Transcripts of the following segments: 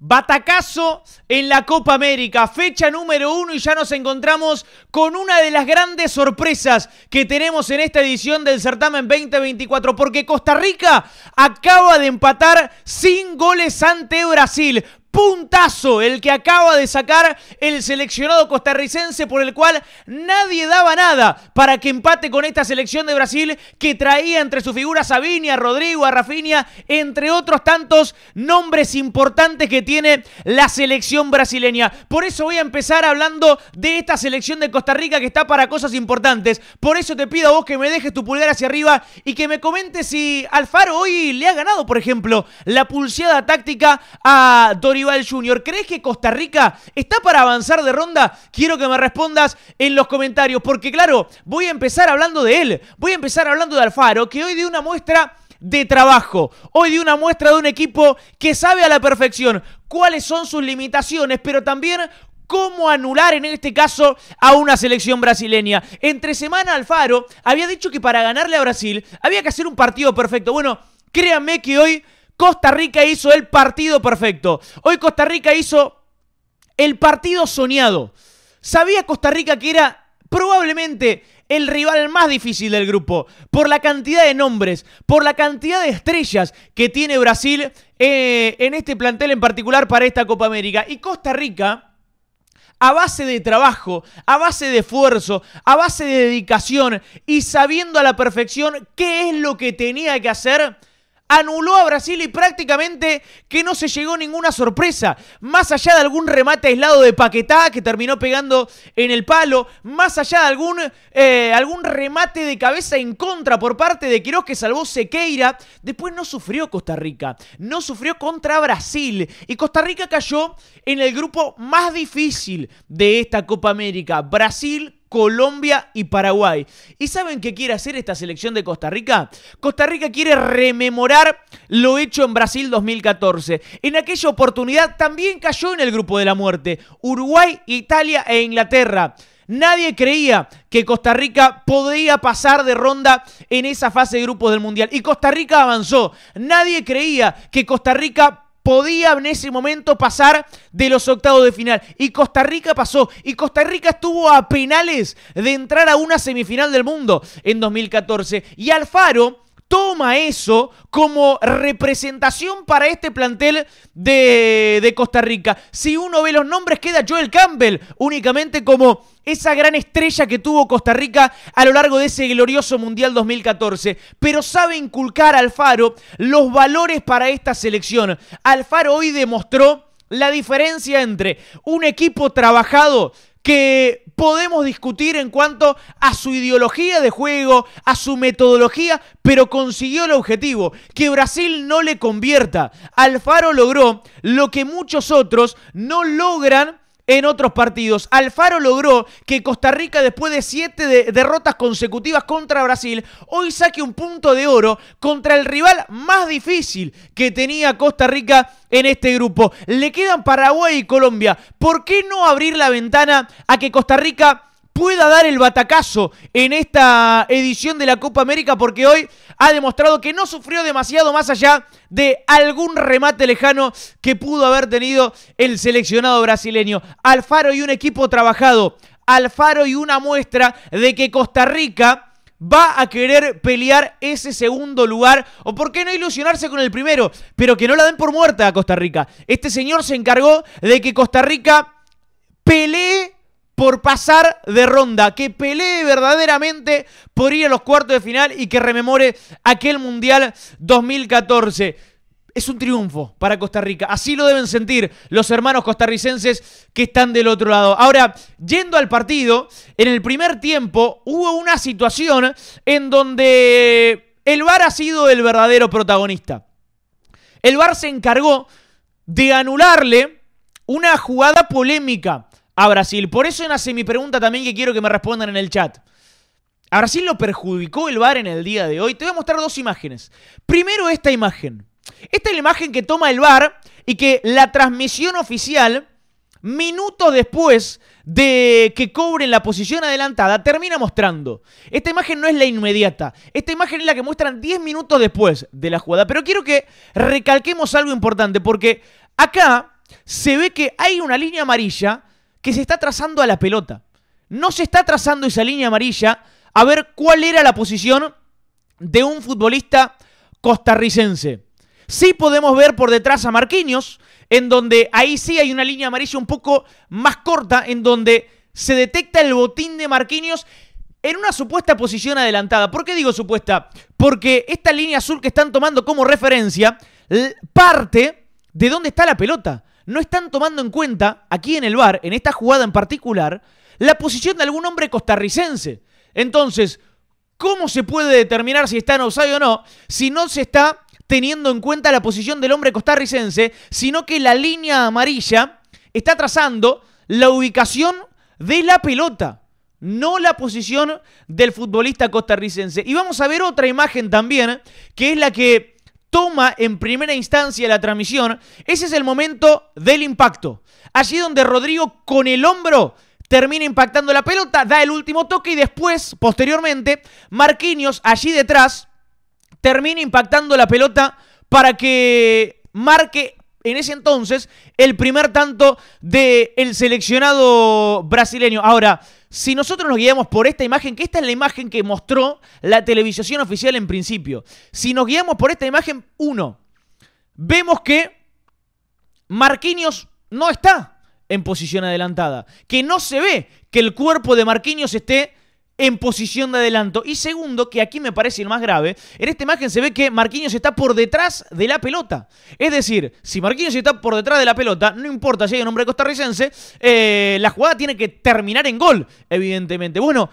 Batacazo en la Copa América, fecha número uno y ya nos encontramos con una de las grandes sorpresas que tenemos en esta edición del certamen 2024, porque Costa Rica acaba de empatar sin goles ante Brasil puntazo el que acaba de sacar el seleccionado costarricense por el cual nadie daba nada para que empate con esta selección de Brasil que traía entre sus figuras a Rodrigo, a Rafinha, entre otros tantos nombres importantes que tiene la selección brasileña. Por eso voy a empezar hablando de esta selección de Costa Rica que está para cosas importantes. Por eso te pido a vos que me dejes tu pulgar hacia arriba y que me comentes si Alfaro hoy le ha ganado, por ejemplo, la pulseada táctica a del junior. ¿Crees que Costa Rica está para avanzar de ronda? Quiero que me respondas en los comentarios, porque claro, voy a empezar hablando de él, voy a empezar hablando de Alfaro, que hoy dio una muestra de trabajo. Hoy dio una muestra de un equipo que sabe a la perfección cuáles son sus limitaciones, pero también cómo anular en este caso a una selección brasileña. Entre semana Alfaro había dicho que para ganarle a Brasil había que hacer un partido perfecto. Bueno, créanme que hoy Costa Rica hizo el partido perfecto. Hoy Costa Rica hizo el partido soñado. Sabía Costa Rica que era probablemente el rival más difícil del grupo, por la cantidad de nombres, por la cantidad de estrellas que tiene Brasil eh, en este plantel en particular para esta Copa América. Y Costa Rica, a base de trabajo, a base de esfuerzo, a base de dedicación y sabiendo a la perfección qué es lo que tenía que hacer, anuló a Brasil y prácticamente que no se llegó ninguna sorpresa. Más allá de algún remate aislado de Paquetá que terminó pegando en el palo, más allá de algún, eh, algún remate de cabeza en contra por parte de Quirós que salvó Sequeira, después no sufrió Costa Rica, no sufrió contra Brasil y Costa Rica cayó en el grupo más difícil de esta Copa América. Brasil Colombia y Paraguay. ¿Y saben qué quiere hacer esta selección de Costa Rica? Costa Rica quiere rememorar lo hecho en Brasil 2014. En aquella oportunidad también cayó en el grupo de la muerte Uruguay, Italia e Inglaterra. Nadie creía que Costa Rica podía pasar de ronda en esa fase de grupos del Mundial. Y Costa Rica avanzó. Nadie creía que Costa Rica podía en ese momento pasar de los octavos de final. Y Costa Rica pasó. Y Costa Rica estuvo a penales de entrar a una semifinal del mundo en 2014. Y Alfaro toma eso como representación para este plantel de, Costa Rica. Si uno ve los nombres, queda Joel Campbell únicamente como esa gran estrella que tuvo Costa Rica a lo largo de ese glorioso Mundial 2014. Pero sabe inculcar al Alfaro los valores para esta selección. Alfaro hoy demostró la diferencia entre un equipo trabajado que podemos discutir en cuanto a su ideología de juego, a su metodología, pero consiguió el objetivo, que Brasil no le convierta. Alfaro logró lo que muchos otros no logran en otros partidos. Alfaro logró que Costa Rica, después de siete derrotas consecutivas contra Brasil, hoy saque un punto de oro contra el rival más difícil que tenía Costa Rica en este grupo. Le quedan Paraguay y Colombia. ¿Por qué no abrir la ventana a que Costa Rica pueda dar el batacazo en esta edición de la Copa América porque hoy ha demostrado que no sufrió demasiado más allá de algún remate lejano que pudo haber tenido el seleccionado brasileño. Alfaro y un equipo trabajado. Alfaro y una muestra de que Costa Rica va a querer pelear ese segundo lugar o por qué no ilusionarse con el primero, pero que no la den por muerta a Costa Rica. Este señor se encargó de que Costa Rica pelee por pasar de ronda, que pelee verdaderamente por ir a los cuartos de final y que rememore aquel Mundial 2014. Es un triunfo para Costa Rica. Así lo deben sentir los hermanos costarricenses que están del otro lado. Ahora, yendo al partido, en el primer tiempo hubo una situación en donde el VAR ha sido el verdadero protagonista. El VAR se encargó de anularle una jugada polémica a Brasil. Por eso nace mi pregunta también que quiero que me respondan en el chat. ¿A Brasil lo perjudicó el VAR en el día de hoy? Te voy a mostrar dos imágenes. Primero esta imagen. Esta es la imagen que toma el VAR y que la transmisión oficial, minutos después de que cobren la posición adelantada, termina mostrando. Esta imagen no es la inmediata. Esta imagen es la que muestran 10 minutos después de la jugada. Pero quiero que recalquemos algo importante porque acá se ve que hay una línea amarilla que se está trazando a la pelota. No se está trazando esa línea amarilla a ver cuál era la posición de un futbolista costarricense. Sí podemos ver por detrás a Marquinhos, en donde ahí sí hay una línea amarilla un poco más corta, en donde se detecta el botín de Marquinhos en una supuesta posición adelantada. ¿Por qué digo supuesta? Porque esta línea azul que están tomando como referencia parte de dónde está la pelota no están tomando en cuenta, aquí en el bar, en esta jugada en particular, la posición de algún hombre costarricense. Entonces, ¿cómo se puede determinar si está en offside o no si no se está teniendo en cuenta la posición del hombre costarricense, sino que la línea amarilla está trazando la ubicación de la pelota, no la posición del futbolista costarricense. Y vamos a ver otra imagen también, que es la que toma en primera instancia la transmisión, ese es el momento del impacto. Allí donde Rodrigo con el hombro termina impactando la pelota, da el último toque y después, posteriormente, Marquinhos allí detrás termina impactando la pelota para que marque en ese entonces el primer tanto del seleccionado brasileño. Ahora, si nosotros nos guiamos por esta imagen, que esta es la imagen que mostró la televisión oficial en principio, si nos guiamos por esta imagen, uno, vemos que Marquinhos no está en posición adelantada, que no se ve que el cuerpo de Marquinhos esté en posición de adelanto. Y segundo, que aquí me parece lo más grave, en esta imagen se ve que Marquinhos está por detrás de la pelota. Es decir, si Marquinhos está por detrás de la pelota, no importa si hay un hombre costarricense, eh, la jugada tiene que terminar en gol, evidentemente. Bueno,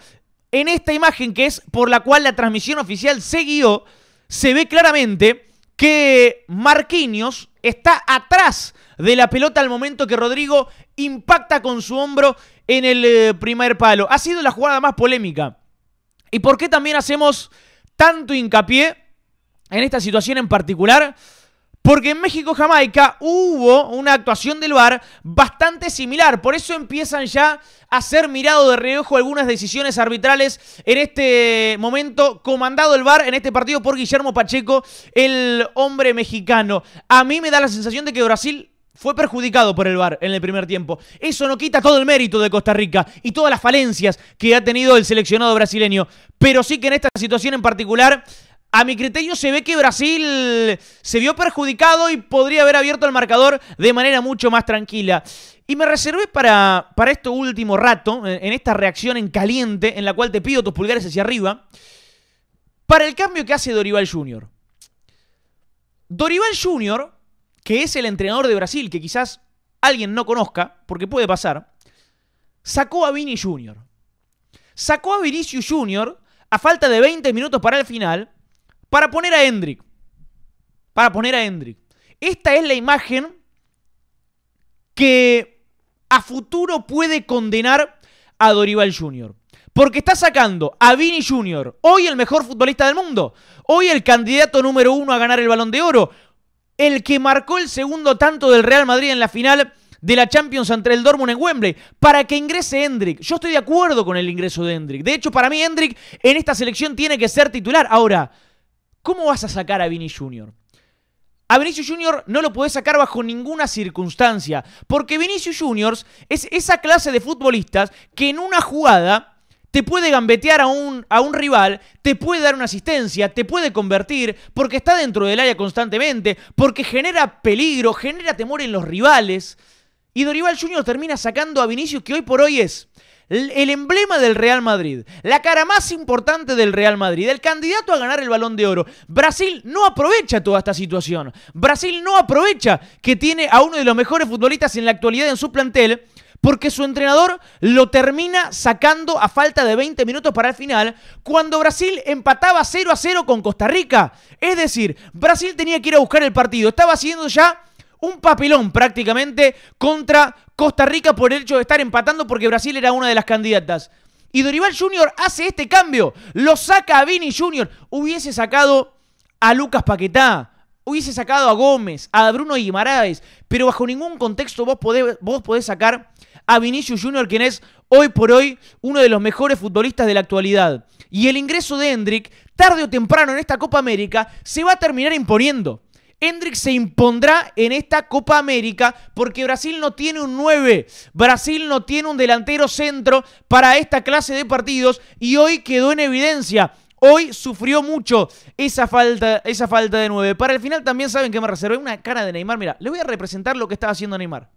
en esta imagen que es por la cual la transmisión oficial se guió, se ve claramente que Marquinhos está atrás de la pelota al momento que Rodrigo impacta con su hombro en el eh, primer palo. Ha sido la jugada más polémica. ¿Y por qué también hacemos tanto hincapié en esta situación en particular? Porque en México-Jamaica hubo una actuación del VAR bastante similar. Por eso empiezan ya a ser mirado de reojo algunas decisiones arbitrales en este momento, comandado el VAR en este partido por Guillermo Pacheco, el hombre mexicano. A mí me da la sensación de que Brasil fue perjudicado por el VAR en el primer tiempo. Eso no quita todo el mérito de Costa Rica y todas las falencias que ha tenido el seleccionado brasileño. Pero sí que en esta situación en particular, a mi criterio se ve que Brasil se vio perjudicado y podría haber abierto el marcador de manera mucho más tranquila. Y me reservé para, para este último rato, en esta reacción en caliente, en la cual te pido tus pulgares hacia arriba, para el cambio que hace Dorival Jr. Dorival Jr que es el entrenador de Brasil, que quizás alguien no conozca, porque puede pasar, sacó a Vini Jr. Sacó a Vinicius Jr. a falta de 20 minutos para el final para poner a Hendrick. Para poner a Hendrick. Esta es la imagen que a futuro puede condenar a Dorival Jr. Porque está sacando a Vini Jr., hoy el mejor futbolista del mundo, hoy el candidato número uno a ganar el balón de oro, el que marcó el segundo tanto del Real Madrid en la final de la Champions entre el Dortmund en Wembley para que ingrese Hendrick. Yo estoy de acuerdo con el ingreso de Hendrik. De hecho, para mí Hendrik en esta selección tiene que ser titular. Ahora, ¿cómo vas a sacar a Vinicius Jr.? A Vinicius Jr. no lo podés sacar bajo ninguna circunstancia, porque Vinicius Jr. es esa clase de futbolistas que en una jugada te puede gambetear a un, a un rival, te puede dar una asistencia, te puede convertir, porque está dentro del área constantemente, porque genera peligro, genera temor en los rivales. Y Dorival Junior termina sacando a Vinicius, que hoy por hoy es el emblema del Real Madrid, la cara más importante del Real Madrid, el candidato a ganar el balón de oro. Brasil no aprovecha toda esta situación. Brasil no aprovecha que tiene a uno de los mejores futbolistas en la actualidad en su plantel porque su entrenador lo termina sacando a falta de 20 minutos para el final, cuando Brasil empataba 0 a 0 con Costa Rica. Es decir, Brasil tenía que ir a buscar el partido, estaba haciendo ya un papelón prácticamente contra Costa Rica por el hecho de estar empatando porque Brasil era una de las candidatas. Y Dorival Jr. hace este cambio, lo saca a Vini Jr., hubiese sacado a Lucas Paquetá hubiese sacado a Gómez, a Bruno Guimaraes, pero bajo ningún contexto vos podés, vos podés sacar a Vinicius Junior, quien es hoy por hoy uno de los mejores futbolistas de la actualidad. Y el ingreso de Hendrick, tarde o temprano en esta Copa América, se va a terminar imponiendo. Hendrick se impondrá en esta Copa América porque Brasil no tiene un 9, Brasil no tiene un delantero centro para esta clase de partidos y hoy quedó en evidencia Hoy sufrió mucho esa falta, esa falta de 9. Para el final también saben que me reservé una cara de Neymar. Mira, le voy a representar lo que estaba haciendo Neymar.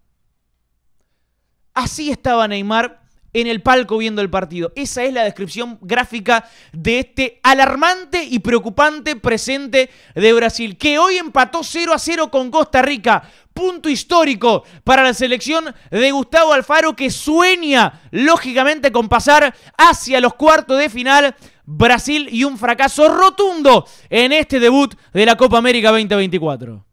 Así estaba Neymar en el palco viendo el partido. Esa es la descripción gráfica de este alarmante y preocupante presente de Brasil, que hoy empató 0 a 0 con Costa Rica. Punto histórico para la selección de Gustavo Alfaro, que sueña, lógicamente, con pasar hacia los cuartos de final Brasil y un fracaso rotundo en este debut de la Copa América 2024.